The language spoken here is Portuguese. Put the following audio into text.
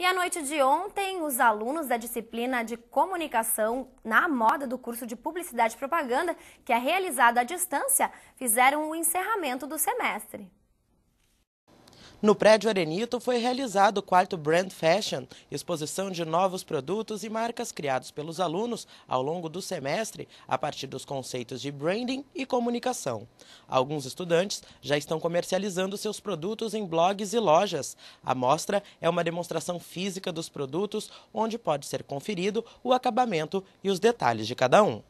E a noite de ontem, os alunos da disciplina de comunicação na moda do curso de publicidade e propaganda, que é realizado à distância, fizeram o encerramento do semestre. No prédio Arenito foi realizado o quarto Brand Fashion, exposição de novos produtos e marcas criados pelos alunos ao longo do semestre a partir dos conceitos de branding e comunicação. Alguns estudantes já estão comercializando seus produtos em blogs e lojas. A mostra é uma demonstração física dos produtos, onde pode ser conferido o acabamento e os detalhes de cada um.